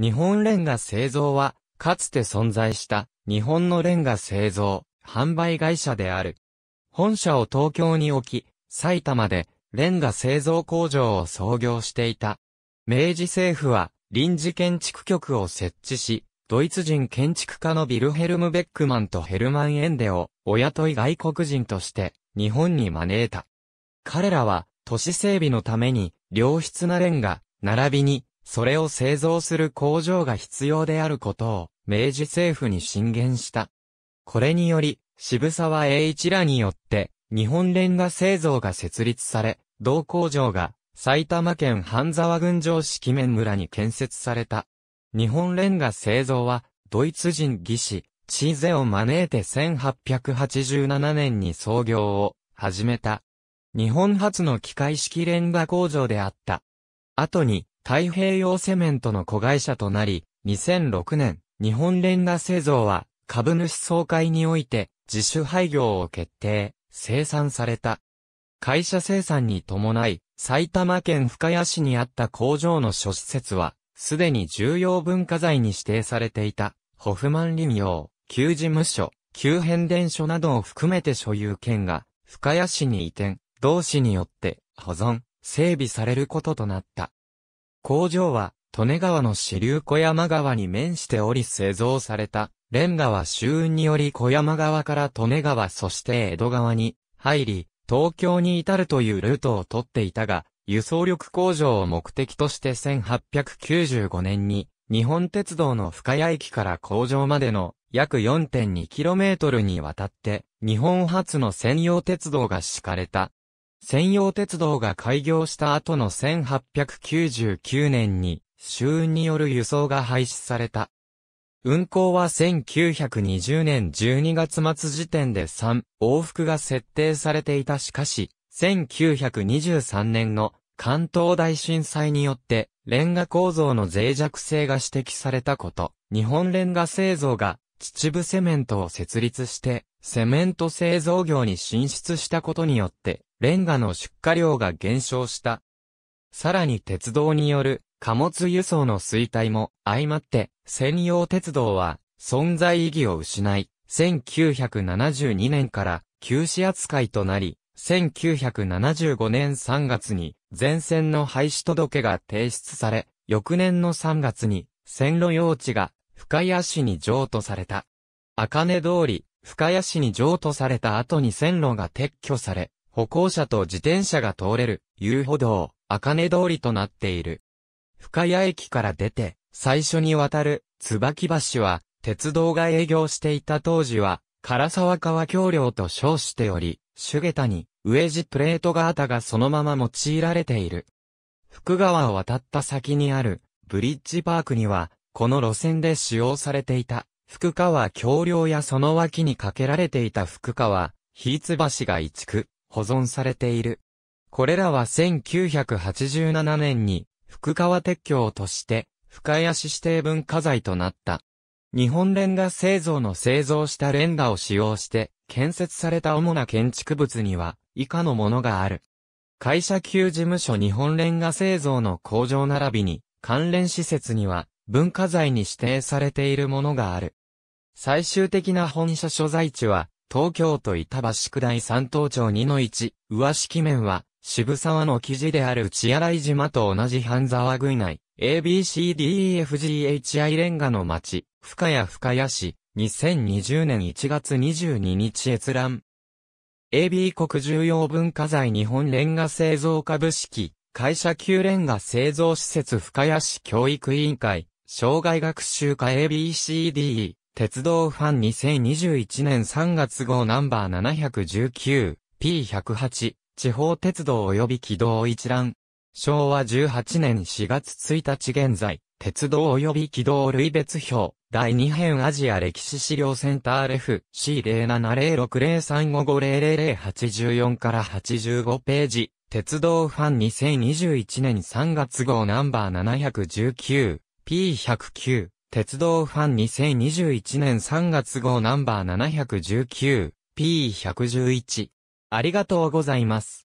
日本レンガ製造は、かつて存在した日本のレンガ製造、販売会社である。本社を東京に置き、埼玉でレンガ製造工場を創業していた。明治政府は臨時建築局を設置し、ドイツ人建築家のビルヘルム・ベックマンとヘルマン・エンデを親とい外国人として日本に招いた。彼らは都市整備のために良質なレンガ、並びにそれを製造する工場が必要であることを、明治政府に進言した。これにより、渋沢栄一らによって、日本レンガ製造が設立され、同工場が埼玉県半沢郡上式面村に建設された。日本レンガ製造は、ドイツ人技師、チーゼを招いて1887年に創業を始めた。日本初の機械式レンガ工場であった。後に、太平洋セメントの子会社となり、2006年、日本連打製造は、株主総会において、自主廃業を決定、生産された。会社生産に伴い、埼玉県深谷市にあった工場の諸施設は、すでに重要文化財に指定されていた、ホフマン林業、旧事務所、旧変電所などを含めて所有権が、深谷市に移転、同市によって、保存、整備されることとなった。工場は、利根川の支流小山川に面しており製造された、レンガは周運により小山川から利根川そして江戸川に入り、東京に至るというルートを取っていたが、輸送力工場を目的として1895年に、日本鉄道の深谷駅から工場までの約 4.2km にわたって、日本初の専用鉄道が敷かれた専用鉄道が開業した後の1899年に、周運による輸送が廃止された。運行は1920年12月末時点で3往復が設定されていたしかし、1923年の関東大震災によってレンガ構造の脆弱性が指摘されたこと、日本レンガ製造が秩父セメントを設立してセメント製造業に進出したことによってレンガの出荷量が減少した。さらに鉄道による貨物輸送の衰退も相まって専用鉄道は存在意義を失い、1972年から休止扱いとなり、1975年3月に全線の廃止届が提出され、翌年の3月に線路用地が深谷市に譲渡された。根通り、深谷市に譲渡された後に線路が撤去され、歩行者と自転車が通れる、遊歩道、赤根通りとなっている。深谷駅から出て、最初に渡る、椿橋は、鉄道が営業していた当時は、唐沢川橋梁と称しており、主下に、上地プレートガータがそのまま用いられている。福川を渡った先にある、ブリッジパークには、この路線で使用されていた、福川橋梁やその脇に架けられていた福川、ヒーツ橋が移築、保存されている。これらは1987年に、福川鉄橋として、深谷市指定文化財となった。日本レンガ製造の製造したレンガを使用して、建設された主な建築物には、以下のものがある。会社級事務所日本レンガ製造の工場並びに、関連施設には、文化財に指定されているものがある。最終的な本社所在地は、東京都板橋区第三東町2の1、上敷面は、渋沢の記事である千洗島と同じ半沢郡内、ABCDEFGHI レンガの町、深谷深谷市、2020年1月22日閲覧。AB 国重要文化財日本レンガ製造株式、会社級レンガ製造施設深谷市教育委員会、障害学習科 ABCDE。鉄道ファン2021年3月号ナンバー 719P108 地方鉄道及び軌道一覧昭和18年4月1日現在鉄道及び軌道類別表第2編アジア歴史資料センターレフ C070603550084 から85ページ鉄道ファン2021年3月号ナンバー 719P109 鉄道ファン2021年3月号ナンバー 719P111。ありがとうございます。